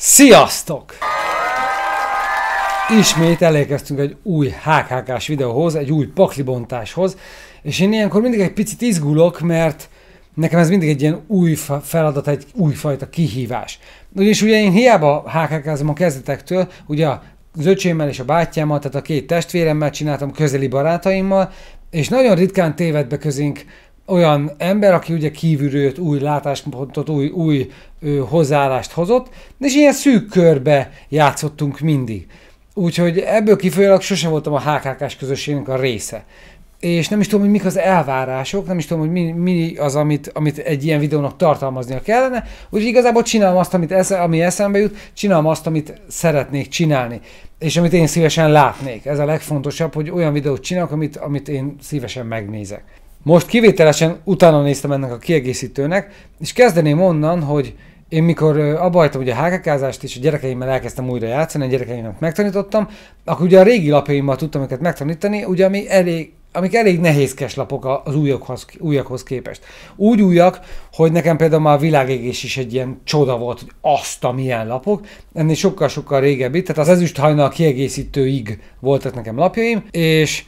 Sziasztok! Ismét elérkeztünk egy új hkk videóhoz, egy új paklibontáshoz, és én ilyenkor mindig egy picit izgulok, mert nekem ez mindig egy ilyen új feladat, egy újfajta kihívás. Ugyanis ugye én hiába hkk a kezdetektől, ugye az öcsémmel és a bátyámmal, tehát a két testvéremmel csináltam közeli barátaimmal, és nagyon ritkán téved be közénk olyan ember, aki ugye kívülről jött új látáspontot, új, új ö, hozzáállást hozott, és ilyen szűk körbe játszottunk mindig. Úgyhogy ebből kifolyólag sosem voltam a HKK-s közösségnek a része. És nem is tudom, hogy mik az elvárások, nem is tudom, hogy mi, mi az, amit, amit egy ilyen videónak tartalmaznia kellene. Úgyhogy igazából csinálom azt, amit esze, ami eszembe jut, csinálom azt, amit szeretnék csinálni, és amit én szívesen látnék. Ez a legfontosabb, hogy olyan videót csinálok, amit, amit én szívesen megnézek. Most kivételesen utána néztem ennek a kiegészítőnek, és kezdeném onnan, hogy én mikor abbahagytam ugye a hákekázást, és a gyerekeimmel elkezdtem újra játszani, a gyerekeimnek megtanítottam, akkor ugye a régi lapjaimmal tudtam őket megtanítani, ugye ami elég, amik elég nehézkes lapok az újakhoz, újakhoz képest. Úgy újak, hogy nekem például már a világégés is egy ilyen csoda volt, hogy azt a milyen lapok, ennél sokkal-sokkal régebbi, tehát az ezüst hajnal kiegészítőig voltak nekem lapjaim, és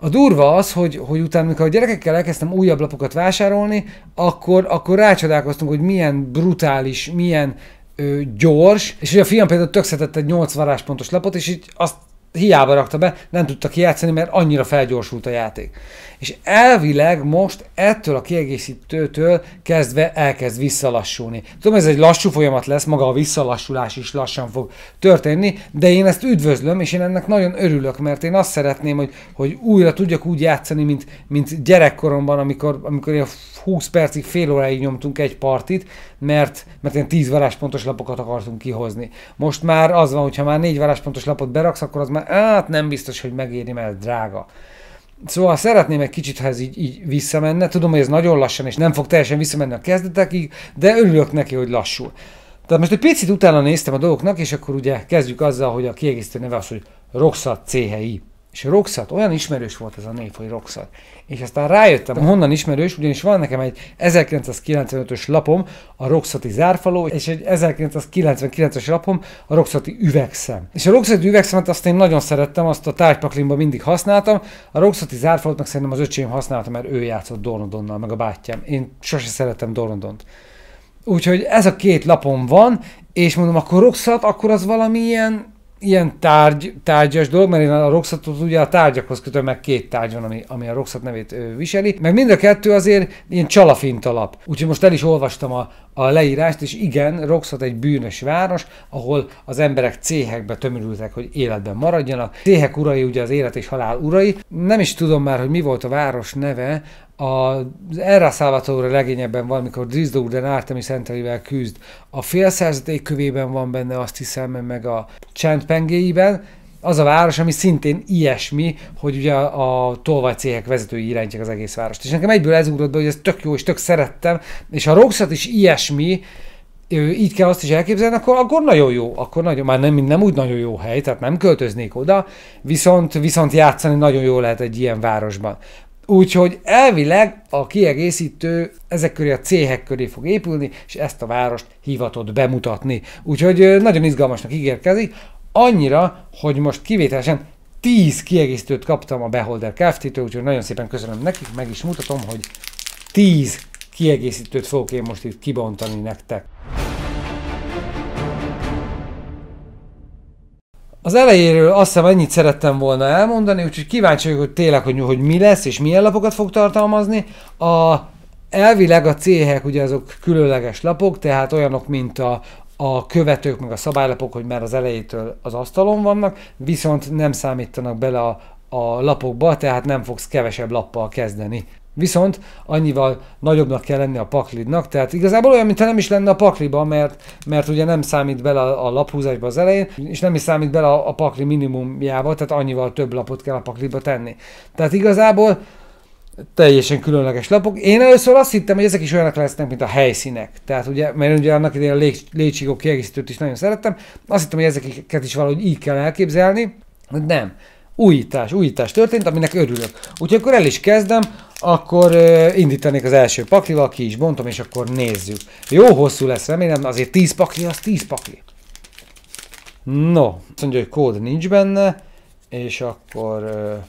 a durva az, hogy, hogy utána, amikor a gyerekekkel elkezdtem újabb lapokat vásárolni, akkor, akkor rácsodálkoztunk, hogy milyen brutális, milyen ö, gyors, és ugye a fiam például tök egy 8 varázspontos lapot, és így azt hiába rakta be, nem tudta kijátszani, mert annyira felgyorsult a játék. És elvileg most ettől a kiegészítőtől kezdve elkezd visszalassulni. Tudom, ez egy lassú folyamat lesz, maga a visszalassulás is lassan fog történni, de én ezt üdvözlöm, és én ennek nagyon örülök, mert én azt szeretném, hogy, hogy újra tudjak úgy játszani, mint, mint gyerekkoromban, amikor, amikor ilyen 20 percig, fél óráig nyomtunk egy partit, mert, mert ilyen 10 varázspontos lapokat akartunk kihozni. Most már az van, hogyha már 4 varázspontos lapot beraksz, akkor az már már hát nem biztos, hogy megéri, mert drága. Szóval szeretném egy kicsit, ha ez így, így visszamenne. Tudom, hogy ez nagyon lassan, és nem fog teljesen visszamenni a kezdetekig, de örülök neki, hogy lassul. Tehát most egy picit utána néztem a dolgoknak, és akkor ugye kezdjük azzal, hogy a kiegészítő neve az, hogy Roxa CHI. És Roxat, olyan ismerős volt ez a név, hogy Roxat. És aztán rájöttem, honnan ismerős, ugyanis van nekem egy 1995-ös lapom, a Roxati zárfaló, és egy 1999-es lapom, a Roxati üvegszem. És a Roxati üvegszemet hát azt én nagyon szerettem, azt a tárgypaklimba mindig használtam, a Roxati zárfalót meg szerintem az öcsém használta, mert ő játszott Dornodonnal, meg a bátyám. Én sose szerettem Dornodont. Úgyhogy ez a két lapom van, és mondom, akkor Roxat, akkor az valamilyen ilyen tárgy, tárgyas dolog, mert én a roxatot ugye a tárgyakhoz kötöm, meg két tárgy van, ami, ami a roxat nevét viseli, meg mind a kettő azért ilyen csalafint alap. Úgyhogy most el is olvastam a, a leírást, és igen, Roxat egy bűnös város, ahol az emberek céhekbe tömörültek, hogy életben maradjanak. Céhek urai ugye az élet és halál urai. Nem is tudom már, hogy mi volt a város neve, az Erra Salvatore legényebben van, mikor Drizdo Urden Artemis Centerivel küzd. A félszerzeték kövében van benne, azt hiszem, meg a csendpengéiben. Az a város, ami szintén ilyesmi, hogy ugye a, a tolvajcéhek vezetői irányítják az egész várost. És nekem egyből ez ugrott be, hogy ez tök jó, és tök szerettem. És a Roxat is ilyesmi, így kell azt is elképzelni, akkor, akkor nagyon jó, akkor nagyon, már nem, nem úgy nagyon jó hely, tehát nem költöznék oda, viszont, viszont játszani nagyon jó lehet egy ilyen városban. Úgyhogy elvileg a kiegészítő ezek köré a céhek köré fog épülni, és ezt a várost hivatott bemutatni. Úgyhogy nagyon izgalmasnak ígérkezik, annyira, hogy most kivételesen 10 kiegészítőt kaptam a Beholder Kft-től, úgyhogy nagyon szépen köszönöm nekik, meg is mutatom, hogy 10 kiegészítőt fogok én most itt kibontani nektek. az elejéről azt hiszem ennyit szerettem volna elmondani, úgyhogy kíváncsi vagyok, hogy tényleg, hogy, hogy mi lesz és milyen lapokat fog tartalmazni. A, elvileg a céhek ugye azok különleges lapok, tehát olyanok, mint a, a követők, meg a szabálylapok, hogy már az elejétől az asztalon vannak, viszont nem számítanak bele a, a lapokba, tehát nem fogsz kevesebb lappal kezdeni. Viszont annyival nagyobbnak kell lenni a paklidnak, tehát igazából olyan, mintha nem is lenne a pakliba, mert, mert ugye nem számít bele a, laphúzásba az elején, és nem is számít bele a, a pakli minimumjába, tehát annyival több lapot kell a pakliba tenni. Tehát igazából teljesen különleges lapok. Én először azt hittem, hogy ezek is olyanak lesznek, mint a helyszínek. Tehát ugye, mert ugye annak idején a lég, kiegészítőt is nagyon szerettem, azt hittem, hogy ezeket is valahogy így kell elképzelni, de nem újítás, újítás történt, aminek örülök. Úgyhogy akkor el is kezdem, akkor uh, indítanék az első paklival, ki is bontom, és akkor nézzük. Jó hosszú lesz, remélem, azért 10 pakli, az 10 pakli. No, azt mondja, hogy kód nincs benne, és akkor uh,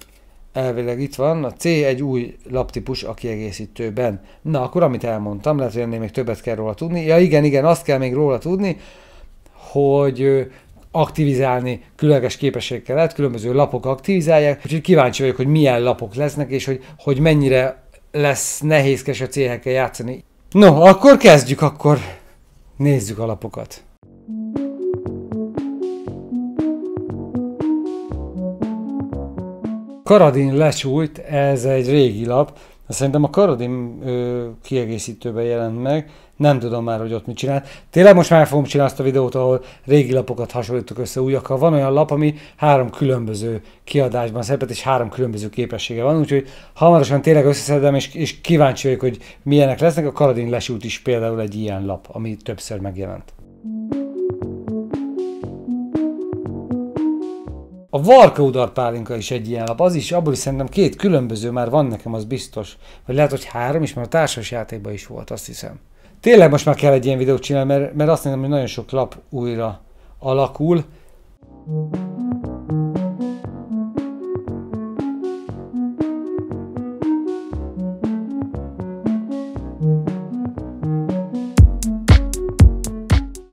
elvileg itt van, a C egy új laptípus a kiegészítőben. Na, akkor amit elmondtam, lehet, hogy ennél még többet kell róla tudni. Ja igen, igen, azt kell még róla tudni, hogy aktivizálni különleges képességekkel lehet, különböző lapok aktivizálják, úgyhogy kíváncsi vagyok, hogy milyen lapok lesznek, és hogy, hogy mennyire lesz nehézkes a céhekkel játszani. No, akkor kezdjük, akkor nézzük a lapokat. Karadin lesújt, ez egy régi lap, szerintem a Karadin ö, kiegészítőben jelent meg, nem tudom már, hogy ott mit csinál. Tényleg most már fogom csinálni azt a videót, ahol régi lapokat hasonlítok össze újakkal. Van olyan lap, ami három különböző kiadásban szerepet, és három különböző képessége van, úgyhogy hamarosan tényleg összeszedem, és, és kíváncsi vagyok, hogy milyenek lesznek. A Karadin lesút is például egy ilyen lap, ami többször megjelent. A Varka Pálinka is egy ilyen lap, az is, abból is szerintem két különböző már van nekem, az biztos. Vagy lehet, hogy három is, mert a társas játékban is volt, azt hiszem. Tényleg most már kell egy ilyen videót csinálni, mert, mert azt mondom, hogy nagyon sok lap újra alakul.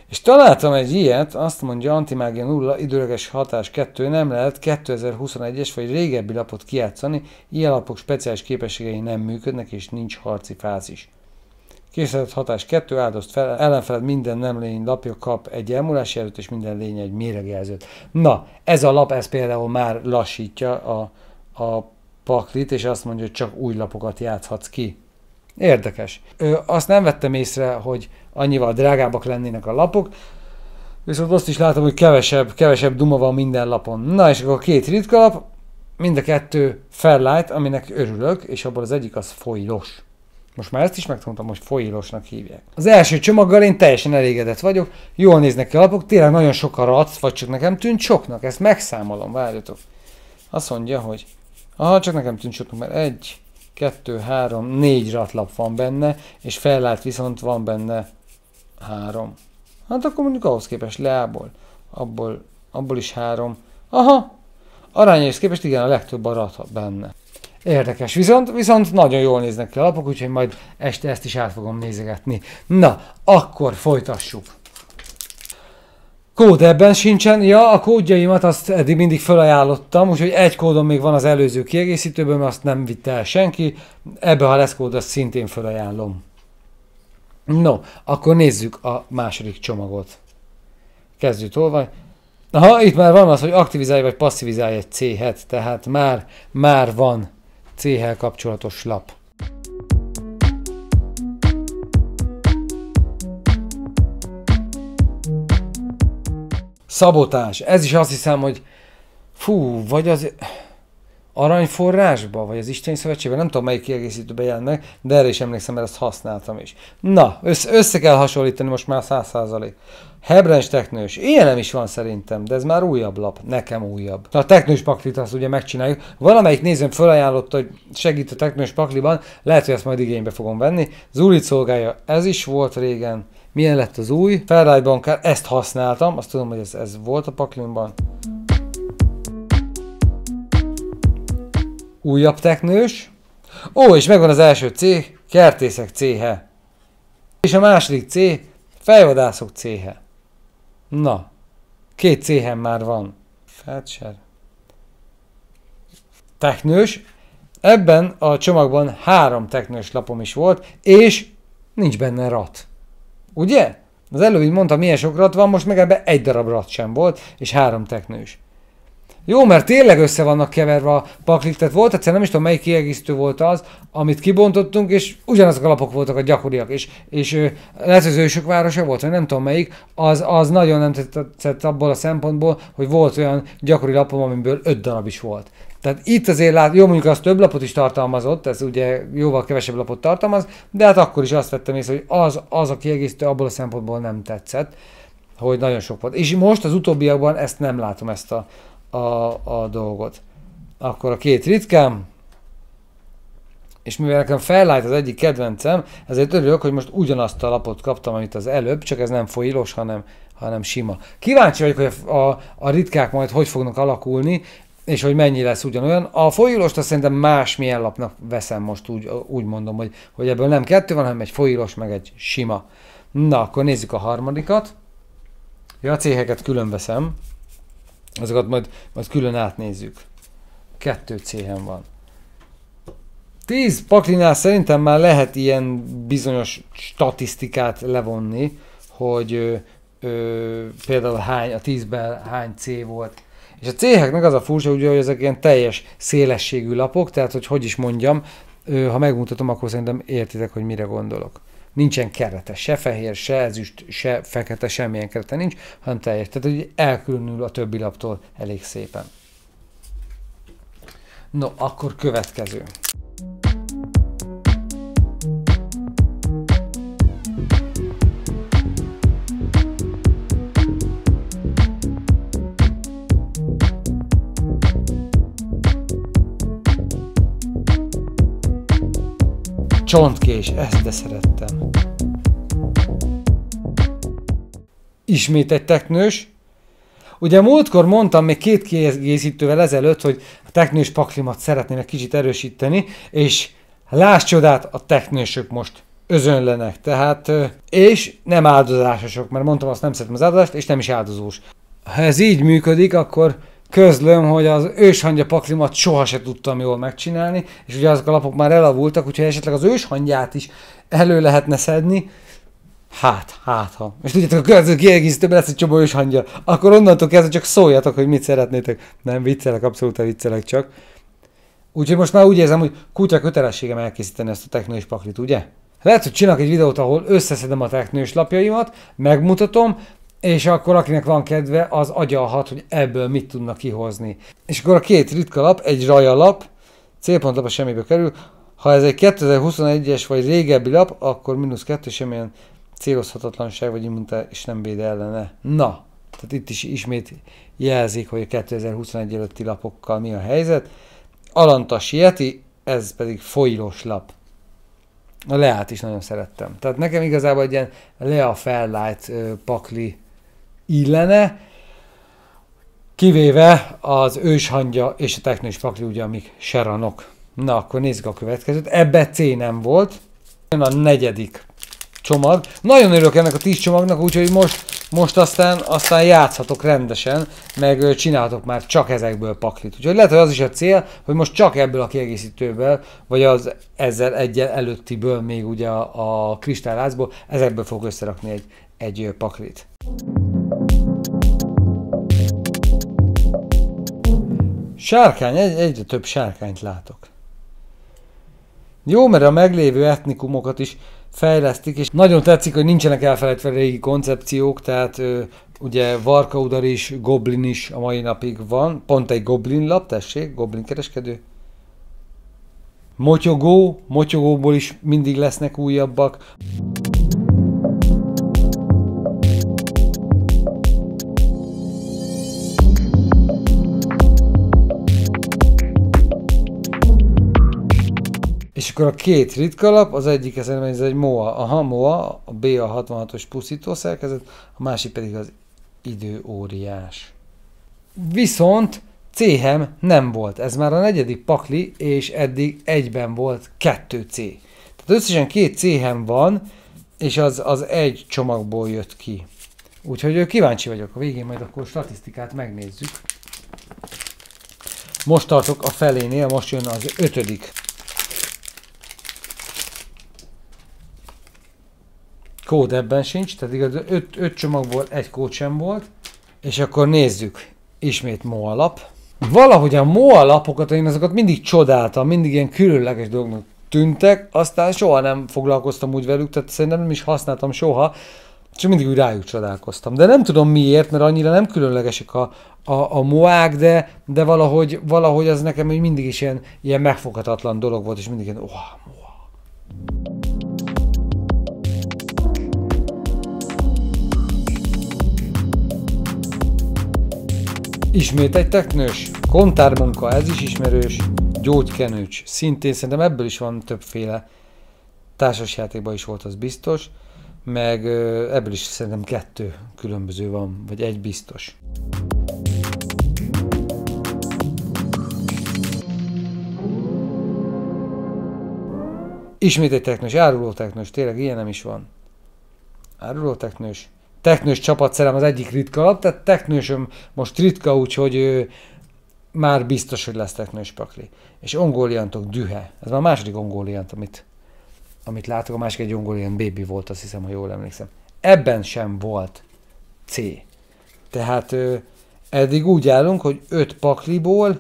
És találtam egy ilyet, azt mondja Antimágia 0, időleges hatás 2, nem lehet 2021-es vagy régebbi lapot kiátszani, ilyen lapok speciális képességei nem működnek és nincs harci fázis. Készített hatás 2 áldozt fel, ellenfeled minden nem lény lapja kap egy elmúlási erőt, és minden lény egy méregjelzőt. Na, ez a lap, ez például már lassítja a, a paklit, és azt mondja, hogy csak új lapokat játszhatsz ki. Érdekes. Ö, azt nem vettem észre, hogy annyival drágábbak lennének a lapok, viszont azt is látom, hogy kevesebb, kevesebb duma van minden lapon. Na, és akkor két ritka lap, mind a kettő Fairlight, aminek örülök, és abból az egyik az folyos. Most már ezt is megtanultam, hogy foilosnak hívják. Az első csomaggal én teljesen elégedett vagyok, jól néznek ki a lapok, tényleg nagyon sok a rac, vagy csak nekem tűnt soknak, ezt megszámolom, várjatok. Azt mondja, hogy aha, csak nekem tűnt soknak, mert egy, kettő, három, négy ratlap van benne, és fellált viszont van benne három. Hát akkor mondjuk ahhoz képest leából, abból, abból is három. Aha, arányos képest igen, a legtöbb a rat benne. Érdekes, viszont, viszont nagyon jól néznek ki a lapok, úgyhogy majd este ezt is át fogom nézegetni. Na, akkor folytassuk. Kód ebben sincsen, ja, a kódjaimat azt eddig mindig felajánlottam, úgyhogy egy kódom még van az előző kiegészítőből, mert azt nem vitte el senki, ebbe ha lesz kód, azt szintén felajánlom. No, akkor nézzük a második csomagot. Kezdjük tolvaj. Aha, itt már van az, hogy aktivizálj vagy passzivizálj egy C-het, tehát már, már van céhel kapcsolatos lap. Szabotás. Ez is azt hiszem, hogy fú, vagy az aranyforrásba, vagy az Isten Szövetségben, nem tudom melyik kiegészítőbe jelent meg, de erre is emlékszem, mert ezt használtam is. Na, össze, össze kell hasonlítani most már száz százalék. Hebrens Ilyen nem is van szerintem, de ez már újabb lap, nekem újabb. Na, a teknős paklit azt ugye megcsináljuk. Valamelyik nézőm felajánlott, hogy segít a technős pakliban, lehet, hogy ezt majd igénybe fogom venni. Zulit szolgálja, ez is volt régen. Milyen lett az új? Ferrari bankár, ezt használtam, azt tudom, hogy ez, ez volt a paklimban. Újabb teknős. Ó, és megvan az első C, kertészek céhe. És a második C, fejvadászok céhe. Na, két céhem már van. Felcser. Technős. Ebben a csomagban három technős lapom is volt, és nincs benne rat. Ugye? Az előbb így mondta, milyen sok rat van, most meg ebben egy darab rat sem volt, és három technős. Jó, mert tényleg össze vannak keverve a paklik, tehát volt egyszer, nem is tudom melyik kiegészítő volt az, amit kibontottunk, és ugyanazok a lapok voltak a gyakoriak, és, és lehet, hogy az ősök városa volt, vagy nem tudom melyik, az, az nagyon nem tetszett abból a szempontból, hogy volt olyan gyakori lapom, amiből öt darab is volt. Tehát itt azért lát, jó mondjuk az több lapot is tartalmazott, ez ugye jóval kevesebb lapot tartalmaz, de hát akkor is azt vettem észre, hogy az, az a kiegészítő abból a szempontból nem tetszett, hogy nagyon sok volt. És most az utóbbiakban ezt nem látom, ezt a, a, a dolgot. Akkor a két ritkám, és mivel nekem fellájt az egyik kedvencem, ezért örülök, hogy most ugyanazt a lapot kaptam, amit az előbb, csak ez nem folyilos, hanem, hanem sima. Kíváncsi vagyok, hogy a, a, a ritkák majd hogy fognak alakulni, és hogy mennyi lesz ugyanolyan. A folyilost azt szerintem másmilyen lapnak veszem most, úgy, úgy mondom, hogy, hogy ebből nem kettő van, hanem egy folyilos, meg egy sima. Na, akkor nézzük a harmadikat. Ja, a céheket külön veszem azokat majd, majd külön átnézzük. Kettő céhen van. Tíz paklinál szerintem már lehet ilyen bizonyos statisztikát levonni, hogy ö, ö, például hány, a tízben hány C volt. És a céheknek az a furcsa, ugye, hogy ezek ilyen teljes szélességű lapok, tehát hogy hogy is mondjam, ö, ha megmutatom, akkor szerintem értitek, hogy mire gondolok nincsen kerete, se fehér, se ezüst, se fekete, semmilyen kerete nincs, hanem teljes. Tehát hogy elkülönül a többi laptól elég szépen. No, akkor következő. Csontkés, ezt de szerettem. Ismét egy teknős. Ugye múltkor mondtam még két kiegészítővel ezelőtt, hogy a teknős paklimat szeretném egy kicsit erősíteni, és láss csodát, a teknősök most özönlenek, tehát, és nem áldozásosok, mert mondtam azt nem szeretem az áldozást, és nem is áldozós. Ha ez így működik, akkor közlöm, hogy az őshangya paklimat soha se tudtam jól megcsinálni, és ugye azok a lapok már elavultak, úgyhogy esetleg az őshangyát is elő lehetne szedni, Hát, hát ha. És tudjátok, a következő kiegészítő lesz egy csomó őshangya. Akkor onnantól kezdve csak szóljatok, hogy mit szeretnétek. Nem viccelek, abszolút viccelek csak. Úgyhogy most már úgy érzem, hogy kutya kötelességem elkészíteni ezt a technős paklit, ugye? Lehet, hogy csinálok egy videót, ahol összeszedem a technős lapjaimat, megmutatom, és akkor akinek van kedve, az agyalhat, hogy ebből mit tudnak kihozni. És akkor a két ritka lap, egy rajalap, célpontlap a semmibe kerül, ha ez egy 2021-es vagy régebbi lap, akkor mínusz kettő semmilyen célozhatatlanság vagy immunitás és nem véde ellene. Na, tehát itt is ismét jelzik, hogy a 2021 előtti lapokkal mi a helyzet. Alanta sieti, ez pedig folyos lap. A leát is nagyon szerettem. Tehát nekem igazából egy ilyen Lea Fairlight pakli illene, kivéve az őshangja és a technős pakli, ugye, amik seranok. Na, akkor nézzük a következőt. Ebbe C nem volt. Jön a negyedik csomag. Nagyon örülök ennek a tíz csomagnak, úgyhogy most, most aztán, aztán játszhatok rendesen, meg csinálhatok már csak ezekből paklit. Úgyhogy lehet, hogy az is a cél, hogy most csak ebből a kiegészítőből, vagy az ezzel egyel előttiből még ugye a, a kristálylászból, ezekből fog összerakni egy, egy paklit. Sárkány, egy, egyre több sárkányt látok. Jó, mert a meglévő etnikumokat is fejlesztik, és nagyon tetszik, hogy nincsenek elfelejtve régi koncepciók, tehát ö, ugye varkaudar is, goblin is a mai napig van, pont egy goblin lap, tessék, goblin kereskedő. Motyogó, motyogóból is mindig lesznek újabbak. akkor a két ritka lap, az egyik ez ez egy MOA, aha, MOA, a BA66-os puszító szerkezet, a másik pedig az időóriás. Viszont CHM nem volt, ez már a negyedik pakli, és eddig egyben volt kettő C. Tehát összesen két CHM van, és az, az egy csomagból jött ki. Úgyhogy kíváncsi vagyok, a végén majd akkor statisztikát megnézzük. Most tartok a felénél, most jön az ötödik kód ebben sincs, tehát igaz, öt öt csomagból egy kód sem volt, és akkor nézzük, ismét MOA lap. Valahogy a MOA lapokat én azokat mindig csodáltam, mindig ilyen különleges dolgnak tűntek, aztán soha nem foglalkoztam úgy velük, tehát szerintem nem is használtam soha, csak mindig úgy rájuk csodálkoztam. De nem tudom miért, mert annyira nem különlegesek a, a, a moák, de, de valahogy, valahogy az nekem mindig is ilyen, ilyen megfoghatatlan dolog volt, és mindig ilyen, oh, moa, Ismét egy teknős, kontármunka, ez is ismerős, gyógykenőcs. Szintén szerintem ebből is van többféle társasjátékban is volt, az biztos, meg ebből is szerintem kettő különböző van, vagy egy biztos. Ismét egy teknős, áruló teknős, tényleg ilyen nem is van. Áruló teknős, teknős csapatszerem az egyik ritka alap, tehát teknősöm most ritka, úgyhogy ő már biztos, hogy lesz teknős pakli. És ongóliantok dühe. Ez már a második ongóliant, amit, amit látok, a másik egy ongoliant baby volt, azt hiszem, ha jól emlékszem. Ebben sem volt C. Tehát ö, eddig úgy állunk, hogy 5 pakliból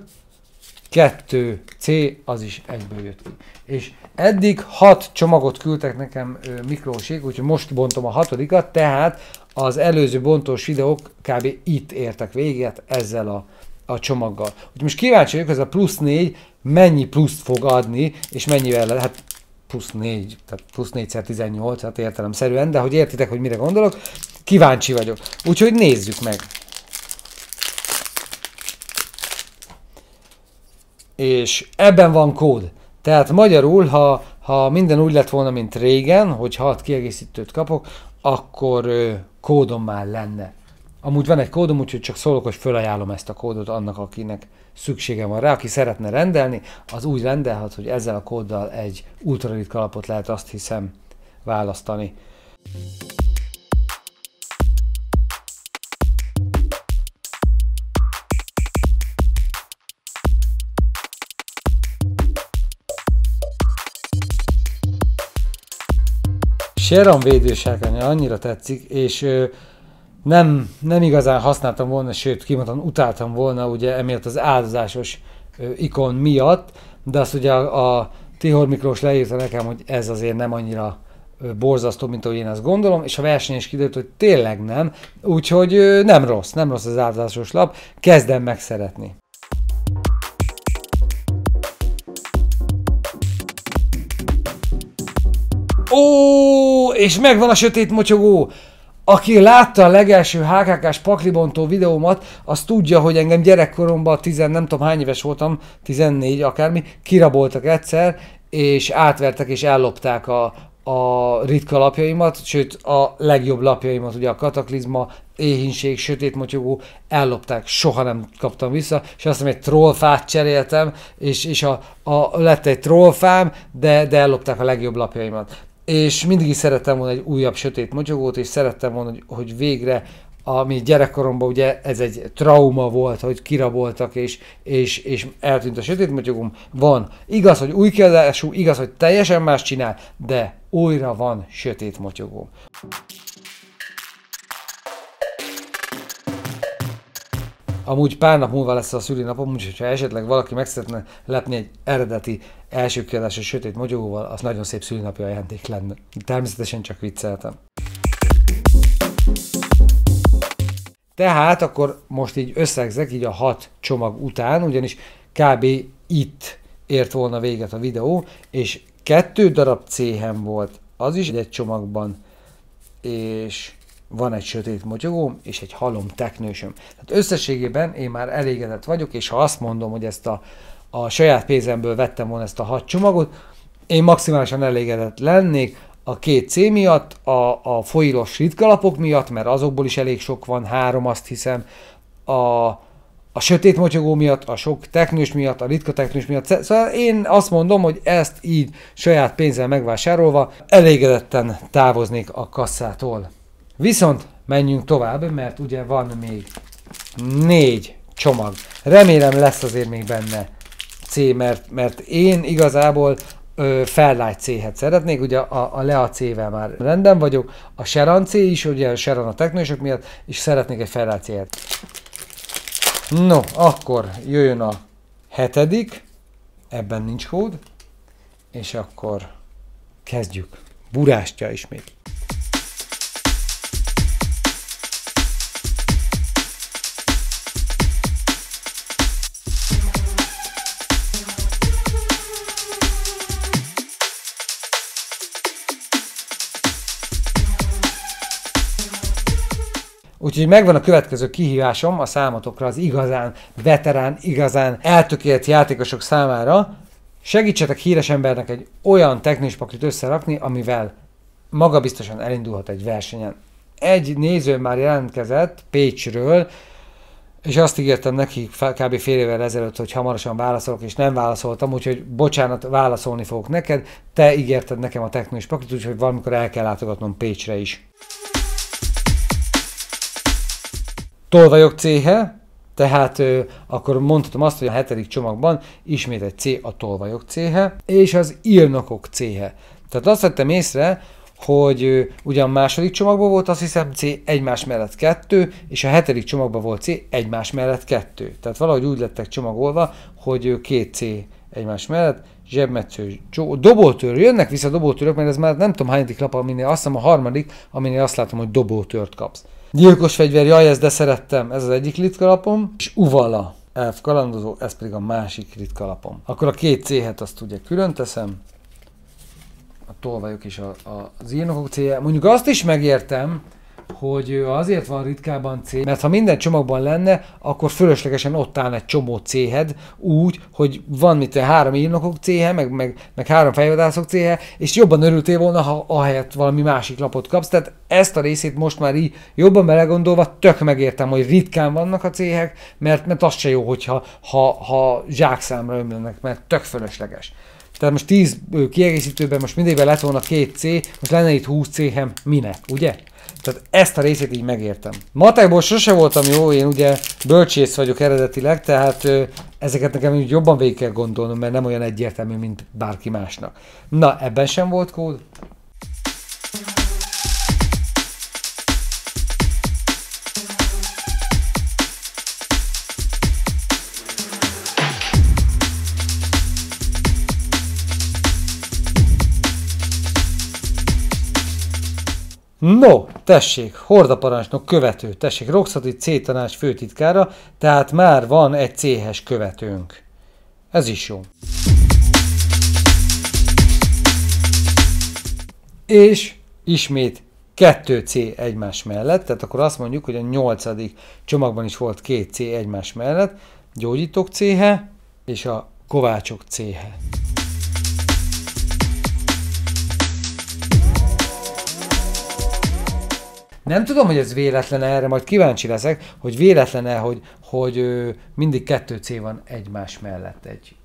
2 C, az is egyből jött ki. És eddig 6 csomagot küldtek nekem ö, Miklóség, úgyhogy most bontom a hatodikat, tehát az előző bontós videók kb. itt értek véget ezzel a, a csomaggal. Úgyhogy most kíváncsi vagyok, ez a plusz 4 mennyi pluszt fog adni, és mennyivel lehet, hát plusz 4, tehát plusz 4 18, hát értelemszerűen, de hogy értitek, hogy mire gondolok, kíváncsi vagyok. Úgyhogy nézzük meg. És ebben van kód. Tehát magyarul, ha, ha minden úgy lett volna, mint régen, hogy 6 kiegészítőt kapok, akkor kódom már lenne. Amúgy van egy kódom, úgyhogy csak szólok, hogy fölajánlom ezt a kódot annak, akinek szüksége van rá, aki szeretne rendelni, az úgy rendelhet, hogy ezzel a kóddal egy ultraritka alapot lehet azt hiszem választani. thank you Sharon védősárkány annyira tetszik, és ö, nem, nem igazán használtam volna, sőt, kimondtam, utáltam volna ugye emiatt az áldozásos ö, ikon miatt, de azt ugye a, a Tihor Miklós leírta nekem, hogy ez azért nem annyira ö, borzasztó, mint ahogy én azt gondolom, és a verseny is kiderült, hogy tényleg nem, úgyhogy ö, nem rossz, nem rossz az áldozásos lap, kezdem megszeretni. Ó, és megvan a sötét motyogó. Aki látta a legelső HKK-s paklibontó videómat, az tudja, hogy engem gyerekkoromban, tizen, nem tudom hány éves voltam, 14 akármi, kiraboltak egyszer, és átvertek és ellopták a, a ritka lapjaimat, sőt a legjobb lapjaimat, ugye a kataklizma, éhínség, sötét motyogó, ellopták, soha nem kaptam vissza, és azt aztán egy trollfát cseréltem, és, és a, a, lett egy trollfám, de, de ellopták a legjobb lapjaimat és mindig is szerettem volna egy újabb sötét motyogót, és szerettem volna, hogy, hogy végre ami gyerekkoromban ugye ez egy trauma volt, hogy kiraboltak és, és, és eltűnt a sötét motyogom. Van. Igaz, hogy új kiadású, igaz, hogy teljesen más csinál, de újra van sötét motyogom. Amúgy pár nap múlva lesz a szülinapom, úgyhogy ha esetleg valaki meg szeretne lepni egy eredeti első kiadásos sötét mogyóval, az nagyon szép szülinapi ajándék lenne. Természetesen csak vicceltem. Tehát akkor most így összegzek, így a hat csomag után, ugyanis kb. itt ért volna véget a videó, és kettő darab céhem volt, az is egy csomagban, és van egy sötét motyogóm és egy halom teknősöm. Tehát összességében én már elégedett vagyok, és ha azt mondom, hogy ezt a, a saját pénzemből vettem volna ezt a hat csomagot, én maximálisan elégedett lennék a két C miatt, a, a folyilos ritkalapok miatt, mert azokból is elég sok van, három azt hiszem, a, a sötét motyogó miatt, a sok teknős miatt, a ritka teknős miatt. Szóval én azt mondom, hogy ezt így saját pénzzel megvásárolva elégedetten távoznék a kasszától. Viszont menjünk tovább, mert ugye van még négy csomag. Remélem lesz azért még benne C, mert, mert én igazából ö, fellágy C-het szeretnék, ugye a, a Lea C-vel már rendben vagyok, a Sharon C is, ugye a Sharon a technősök miatt, és szeretnék egy fellágy C-et. No, akkor jöjjön a hetedik, ebben nincs kód, és akkor kezdjük. Burástja ismét. Úgyhogy megvan a következő kihívásom a számotokra az igazán veterán, igazán eltökélt játékosok számára. Segítsetek híres embernek egy olyan technikus paklit összerakni, amivel magabiztosan elindulhat egy versenyen. Egy néző már jelentkezett Pécsről, és azt ígértem neki kb. fél évvel ezelőtt, hogy hamarosan válaszolok, és nem válaszoltam, úgyhogy bocsánat, válaszolni fogok neked. Te ígérted nekem a technikus paklit, úgyhogy valamikor el kell látogatnom Pécsre is tolvajok céhe, tehát ö, akkor mondhatom azt, hogy a hetedik csomagban ismét egy C a tolvajok céhe, és az írnokok céhe. Tehát azt vettem észre, hogy ö, ugyan második csomagban volt azt hiszem C egymás mellett kettő, és a hetedik csomagban volt C egymás mellett kettő. Tehát valahogy úgy lettek csomagolva, hogy ö, két C egymás mellett, zsebmetsző, dobótőr, jönnek vissza dobótörök, mert ez már nem tudom hányadik lap, aminél azt hiszem a harmadik, aminél azt látom, hogy dobótört kapsz. Gyilkos fegyver, jaj, ez, de szerettem, ez az egyik ritkalapom, és uvala, elf kalandozó, ez pedig a másik ritkalapom. Akkor a két céhet azt ugye külön teszem, a tolvajok és a, a, az írnokok célja. Mondjuk azt is megértem, hogy azért van ritkában C, mert ha minden csomagban lenne, akkor fölöslegesen ott áll egy csomó c úgy, hogy van mit három írnokok c meg, meg, meg három fejvadászok c és jobban örültél volna, ha ahelyett valami másik lapot kapsz. Tehát ezt a részét most már így jobban belegondolva tök megértem, hogy ritkán vannak a céhek, mert, mert az se jó, hogyha ha, ha zsákszámra ömlenek, mert tök fölösleges. Tehát most 10 kiegészítőben most mindig lett volna két C, most lenne itt 20 C-hem, minek, ugye? Tehát ezt a részét így megértem. Matekból sose voltam jó, én ugye bölcsész vagyok eredetileg, tehát ö, ezeket nekem úgy jobban végig kell gondolnom, mert nem olyan egyértelmű, mint bárki másnak. Na, ebben sem volt kód, No, tessék, hordaparancsnok követő, tessék, Roxati C tanács főtitkára, tehát már van egy c követőnk. Ez is jó. És ismét 2 C egymás mellett, tehát akkor azt mondjuk, hogy a nyolcadik csomagban is volt két C egymás mellett, gyógyítók C-he és a kovácsok C-he. Nem tudom, hogy ez véletlen erre, majd kíváncsi leszek, hogy véletlen-e, hogy, hogy mindig kettő C van egymás mellett egy,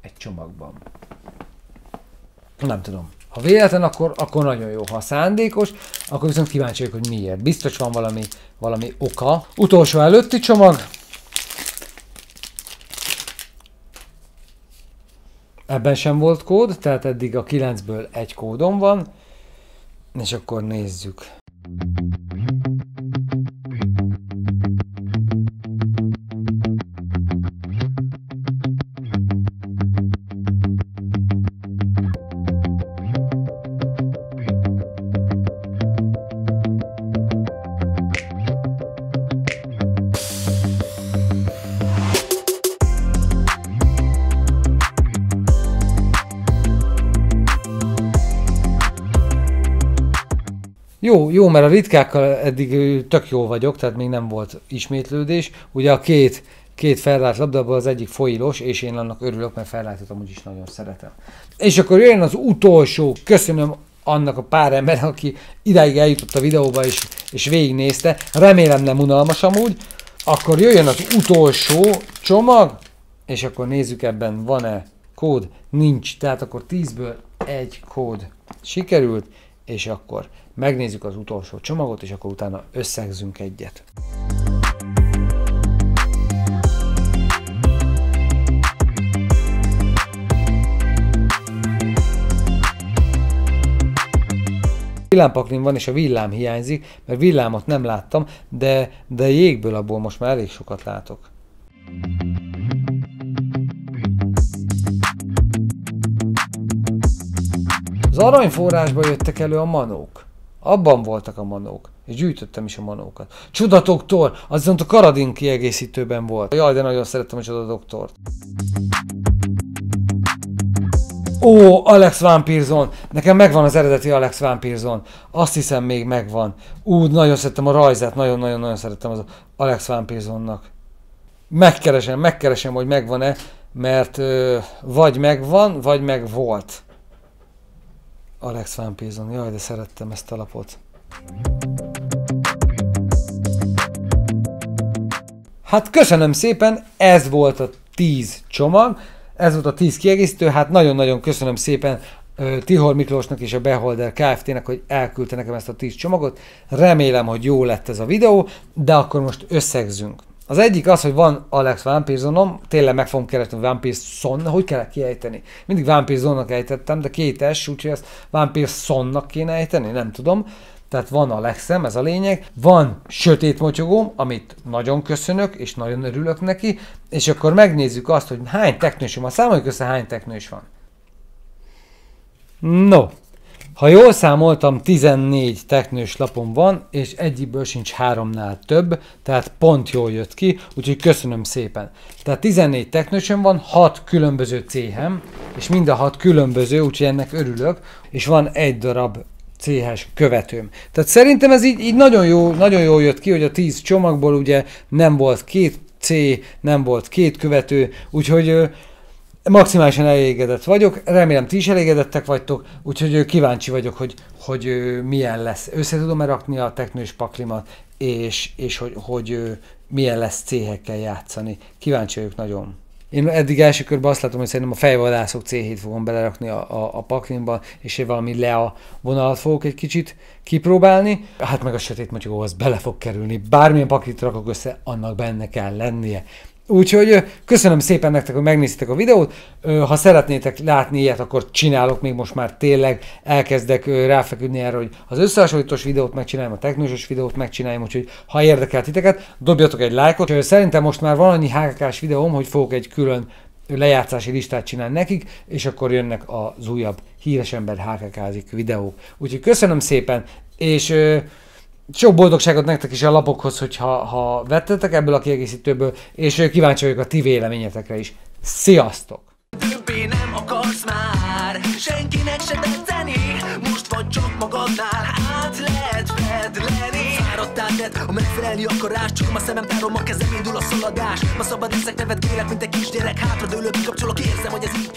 egy csomagban. Nem tudom. Ha véletlen, akkor, akkor nagyon jó. Ha szándékos, akkor viszont kíváncsi vagyok, hogy miért. Biztos van valami, valami oka. Utolsó előtti csomag. Ebben sem volt kód, tehát eddig a 9-ből egy kódon van. És akkor nézzük. Thank you. Jó, jó, mert a ritkákkal eddig tök jó vagyok, tehát még nem volt ismétlődés. Ugye a két két felrált labdából az egyik folyilos, és én annak örülök, mert fellátot amúgy is nagyon szeretem. És akkor jön az utolsó, köszönöm annak a pár ember, aki idáig eljutott a videóba és, és végignézte. Remélem nem unalmas amúgy. Akkor jöjjön az utolsó csomag, és akkor nézzük ebben van-e kód. Nincs, tehát akkor 10-ből egy kód sikerült, és akkor megnézzük az utolsó csomagot, és akkor utána összegzünk egyet. Villámpaklin van, és a villám hiányzik, mert villámot nem láttam, de, de jégből abból most már elég sokat látok. thank you Az aranyforrásba jöttek elő a manók. Abban voltak a manók, és gyűjtöttem is a manókat. doktor! az a Karadin kiegészítőben volt. Jaj, de nagyon szerettem a doktort. Ó, Alex Van Pearson! Nekem megvan az eredeti Alex Van Pearson. Azt hiszem még megvan. Ú, nagyon szerettem a rajzát, nagyon-nagyon-nagyon szerettem az Alex Van Pearsonnak. Megkeresem, megkeresem, hogy megvan-e, mert ö, vagy megvan, vagy meg volt. Alex Van Pizon. Jaj, de szerettem ezt a lapot. Hát köszönöm szépen, ez volt a 10 csomag, ez volt a 10 kiegészítő, hát nagyon-nagyon köszönöm szépen Tihor Miklósnak és a Beholder Kft-nek, hogy elküldte nekem ezt a 10 csomagot. Remélem, hogy jó lett ez a videó, de akkor most összegzünk. Az egyik az, hogy van Alex Van tényleg meg fogom keresni Van Vampirzon, hogy kell kiejteni? Mindig Van ejtettem, de két S, úgyhogy ezt Van kéne ejteni, nem tudom. Tehát van Alexem, ez a lényeg, van sötét motyogóm, amit nagyon köszönök, és nagyon örülök neki, és akkor megnézzük azt, hogy hány technős van, számoljuk össze, hány teknős van. No, ha jól számoltam, 14 teknős lapom van, és egyikből sincs háromnál több, tehát pont jól jött ki, úgyhogy köszönöm szépen. Tehát 14 teknősöm van, 6 különböző céhem, és mind a 6 különböző, úgyhogy ennek örülök, és van egy darab céhes követőm. Tehát szerintem ez így, így nagyon, jó, nagyon jól jött ki, hogy a 10 csomagból ugye nem volt két C, nem volt két követő, úgyhogy maximálisan elégedett vagyok, remélem ti is elégedettek vagytok, úgyhogy kíváncsi vagyok, hogy, hogy milyen lesz. Össze tudom-e rakni a technős paklimat, és, és hogy, hogy milyen lesz céhekkel játszani. Kíváncsi vagyok nagyon. Én eddig első körben azt látom, hogy szerintem a fejvadászok céhét fogom belerakni a, a, a paklimba, és én valami Lea vonalat fogok egy kicsit kipróbálni. Hát meg a sötét motyó, az bele fog kerülni. Bármilyen paklit rakok össze, annak benne kell lennie. Úgyhogy köszönöm szépen nektek, hogy megnéztétek a videót. Ha szeretnétek látni ilyet, akkor csinálok még most már tényleg. Elkezdek ráfeküdni erre, hogy az összehasonlítós videót megcsináljam, a technikus videót megcsináljam, úgyhogy ha érdekel titeket, dobjatok egy lájkot. Szerintem most már van annyi HKK-s videóm, hogy fogok egy külön lejátszási listát csinálni nekik, és akkor jönnek az újabb híres ember HKK-zik videók. Úgyhogy köszönöm szépen, és sok boldogságot nektek is a lapokhoz, hogyha ha vettetek ebből a kiegészítőből, és kíváncsi vagyok a ti véleményetekre is. Sziasztok! Többé nem akarsz már, senkinek se tetszeni, most vagy csak magadnál, át lehet fedleni. Fáradtál tett, a megfelelni akarás, csak a szemem tárom, a kezem indul a szaladás. Ma szabad eszek, nevet kérek, mint egy kisgyerek, hátra dőlök, kikapcsolok, érzem, hogy ez így